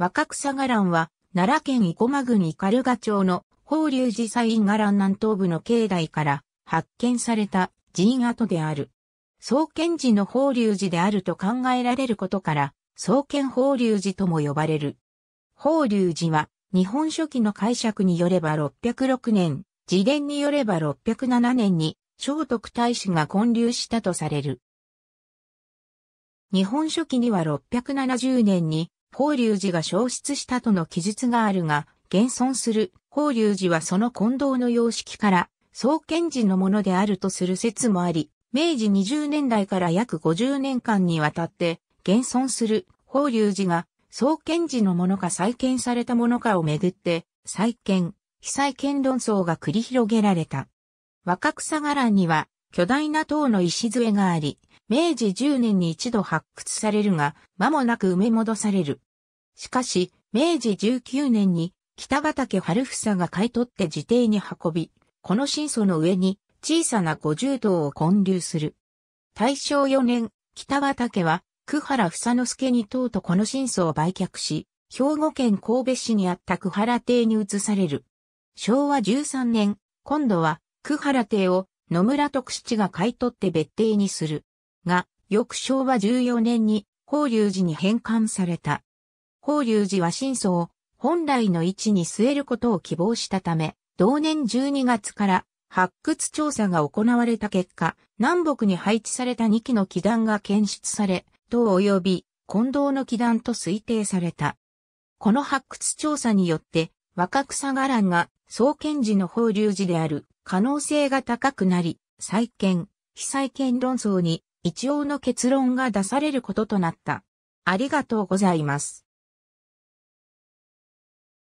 若草伽藍は、奈良県生駒郡ル賀町の法隆寺祭伽藍南東部の境内から発見された寺院跡である。創建寺の法隆寺であると考えられることから、創建法隆寺とも呼ばれる。法隆寺は、日本書紀の解釈によれば606年、自伝によれば607年に、聖徳太子が建立したとされる。日本書紀には670年に、法隆寺が消失したとの記述があるが、現存する法隆寺はその混同の様式から、創建時のものであるとする説もあり、明治20年代から約50年間にわたって、現存する法隆寺が創建時のものか再建されたものかをめぐって、再建、被再建論争が繰り広げられた。若草伽藍には巨大な塔の礎があり、明治10年に一度発掘されるが、間もなく埋め戻される。しかし、明治19年に北畠春房が買い取って自邸に運び、この新祖の上に小さな五十塔を建立する。大正4年、北畠は、久原房之助に塔とこの新祖を売却し、兵庫県神戸市にあった久原邸に移される。昭和13年、今度は、久原邸を野村徳七が買い取って別邸にする。が、翌昭和14年に、法隆寺に返還された。法隆寺は真相を本来の位置に据えることを希望したため、同年12月から発掘調査が行われた結果、南北に配置された2基の基壇が検出され、塔及び近藤の基壇と推定された。この発掘調査によって、若草伽藍が創建時の法隆寺である可能性が高くなり、再建、被再建論争に一応の結論が出されることとなった。ありがとうございます。